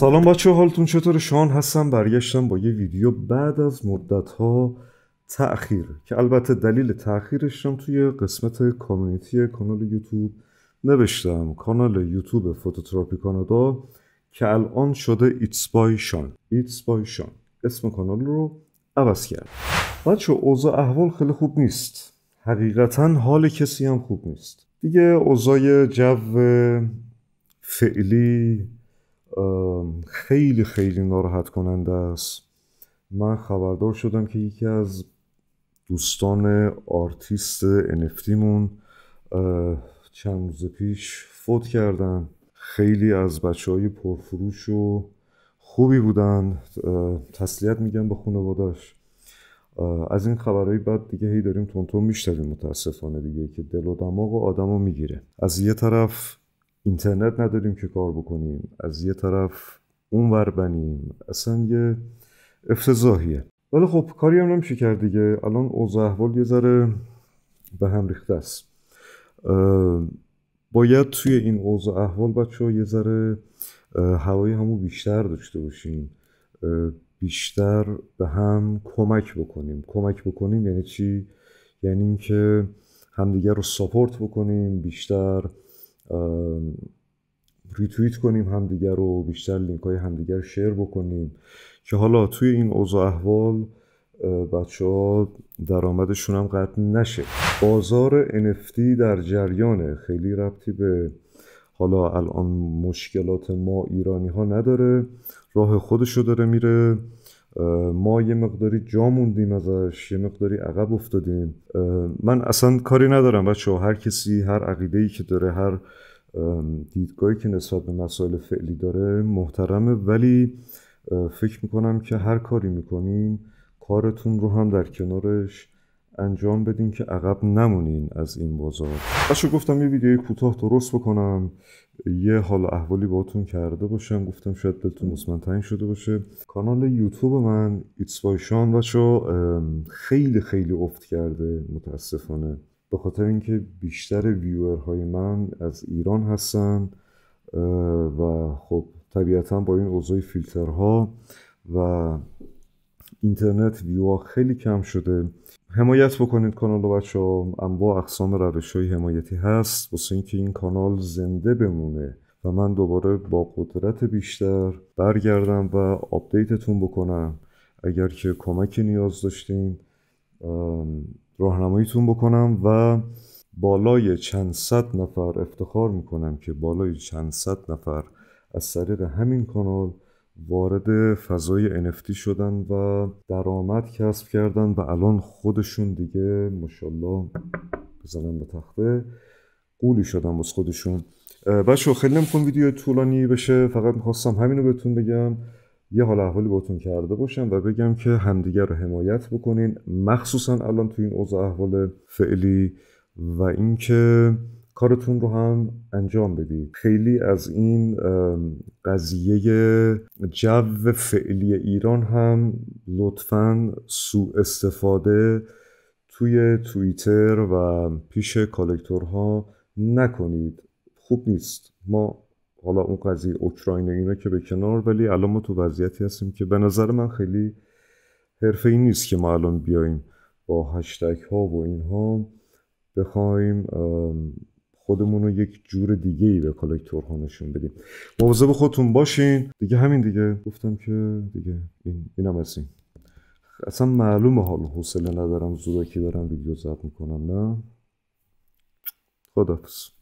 سلام بچه حالتون چطور شان هستم برگشتم با یه ویدیو بعد از مدت ها تأخیر که البته دلیل تأخیرشم توی قسمت کامیونیتی کانال یوتیوب نوشتم کانال یوتیوب فوتوتراپی کانادا که الان شده ایتس بای شان ایتس بای شان اسم کانال رو عوض کرد بچه اوضاع احوال خیلی خوب نیست حقیقتا حال کسی هم خوب نیست دیگه اوضاع جو فعلی خیلی خیلی ناراحت کننده است من خبردار شدم که یکی از دوستان آرتیست NFT مون چند روز پیش فوت کردن خیلی از بچه های پرفروش و خوبی بودن تسلیت میگم به خانوادش از این خبرهای بعد دیگه هی داریم تونتون میشتویم متاسفانه دیگه که دل و دماغ و آدم رو میگیره از یه طرف اینترنت نداریم که کار بکنیم از یه طرف اون ور بنیم اصلا یه افتضاحیه ولی خب کاری هم نمیشه کرد دیگه الان اوضاع احوال یه ذره به هم ریخته است باید توی این اوضاع احوال بچه ها یه ذره هوای همو بیشتر داشته باشیم بیشتر به هم کمک بکنیم کمک بکنیم یعنی چی؟ یعنی اینکه همدیگر رو ساپورت بکنیم بیشتر ریتویت کنیم همدیگر رو بیشتر لینک های همدیگر شیر بکنیم که حالا توی این اوضاع احوال بچه ها درآمدشون هم قطع نشه بازار NFT در جریانه خیلی ربطی به حالا الان مشکلات ما ایرانی ها نداره راه خودشو داره میره ما یه مقداری جا موندیم ازش یه مقداری عقب افتادیم من اصلا کاری ندارم بچه هر کسی هر عقیده ای که داره هر دیدگاهی که نسبت به مسائل فعلی داره محترمه ولی فکر میکنم که هر کاری میکنیم کارتون رو هم در کنارش انجام بدین که عقب نمونین از این بازار بچه گفتم یه ویدیوی کوتاه درست بکنم یه حال احوالی باهاتون کرده باشم گفتم شاید دلتون مسمن تنگ شده باشه کانال یوتیوب من ایتس بای شان بچه خیلی خیلی افت کرده متاسفانه به خاطر اینکه بیشتر های من از ایران هستن و خب طبیعتا با این اوضاع فیلترها و اینترنت ویوها خیلی کم شده حمایت بکنید کانال رو بچه ها انواع اقسام روش های حمایتی هست واسه اینکه این کانال زنده بمونه و من دوباره با قدرت بیشتر برگردم و آپدیتتون بکنم اگر که کمکی نیاز داشتین راهنماییتون بکنم و بالای چند صد نفر افتخار میکنم که بالای چند صد نفر از طریق همین کانال وارد فضای NFT شدن و درآمد کسب کردن و الان خودشون دیگه مشالله بزنن به تخته قولی شدن باز خودشون بچه خیلی نمیخون ویدیو طولانی بشه فقط میخواستم همینو بهتون بگم یه حال احوالی باتون کرده باشم و بگم که همدیگر رو حمایت بکنین مخصوصا الان تو این اوضاع احوال فعلی و اینکه کارتون رو هم انجام بدید خیلی از این قضیه جو فعلی ایران هم لطفا سوء استفاده توی توییتر و پیش کالکتورها نکنید خوب نیست ما حالا اون قضیه اوکراین اینا که به کنار ولی الان ما تو وضعیتی هستیم که به نظر من خیلی حرفه ای نیست که ما الان بیایم با هشتگ ها و اینها بخوایم خودمون رو یک جور دیگه ای به کالکتورها نشون بدیم مواظب خودتون باشین دیگه همین دیگه گفتم که دیگه این اینم اصلا معلومه حال حوصله ندارم زودکی دارم ویدیو ضبط میکنم نه خدافظ